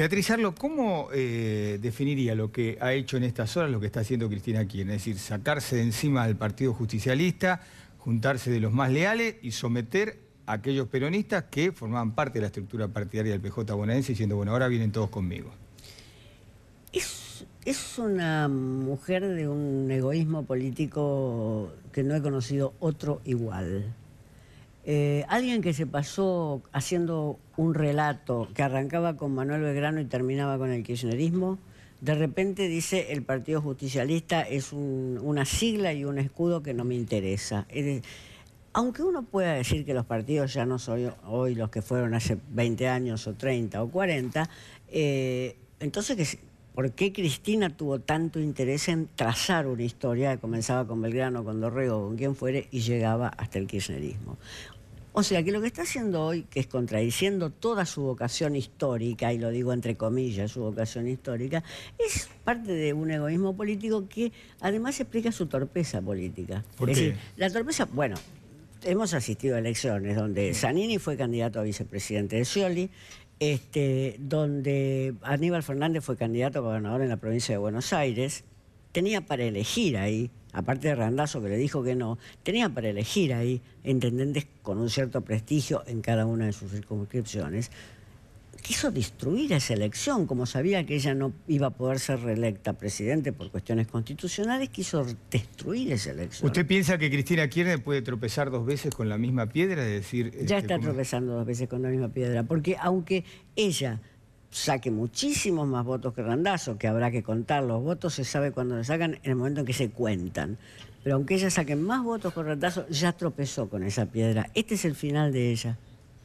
Beatriz Arlo, ¿cómo eh, definiría lo que ha hecho en estas horas, lo que está haciendo Cristina Kirchner? Es decir, sacarse de encima del Partido Justicialista, juntarse de los más leales y someter a aquellos peronistas que formaban parte de la estructura partidaria del PJ bonaerense, diciendo, bueno, ahora vienen todos conmigo. Es, es una mujer de un egoísmo político que no he conocido otro igual. Eh, alguien que se pasó haciendo un relato que arrancaba con Manuel Belgrano y terminaba con el kirchnerismo, de repente dice el Partido Justicialista es una sigla y un escudo que no me interesa. aunque uno pueda decir que los partidos ya no son hoy los que fueron hace 20 años o 30 o 40, eh, entonces que ¿Por qué Cristina tuvo tanto interés en trazar una historia que comenzaba con Belgrano, con Dorrego, con quien fuere, y llegaba hasta el kirchnerismo? O sea que lo que está haciendo hoy, que es contradiciendo toda su vocación histórica, y lo digo entre comillas, su vocación histórica, es parte de un egoísmo político que además explica su torpeza política. ¿Por qué? la torpeza, bueno, hemos asistido a elecciones donde Zanini fue candidato a vicepresidente de Scioli, este, donde Aníbal Fernández fue candidato a gobernador en la provincia de Buenos Aires, tenía para elegir ahí, aparte de Randazo que le dijo que no, tenía para elegir ahí intendentes con un cierto prestigio en cada una de sus circunscripciones quiso destruir esa elección, como sabía que ella no iba a poder ser reelecta presidente por cuestiones constitucionales, quiso destruir esa elección. ¿Usted piensa que Cristina Kirchner puede tropezar dos veces con la misma piedra? Es decir, ya este, está tropezando dos veces con la misma piedra, porque aunque ella saque muchísimos más votos que Randazo, que habrá que contar, los votos se sabe cuando se sacan en el momento en que se cuentan. Pero aunque ella saque más votos que Randazo, ya tropezó con esa piedra. Este es el final de ella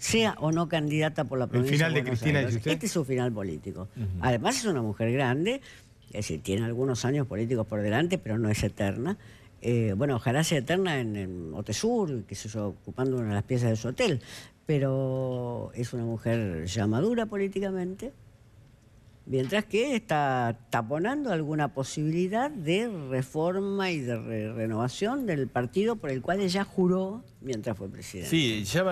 sea o no candidata por la provincia. final de, Cristina y Este es su final político. Además es una mujer grande, es decir, tiene algunos años políticos por delante, pero no es eterna. Eh, bueno, ojalá sea eterna en, Otesur, que se ocupando una de las piezas de su hotel, pero es una mujer ya madura políticamente, mientras que está taponando alguna posibilidad de reforma y de renovación del partido por el cual ella juró mientras fue presidente Sí, ya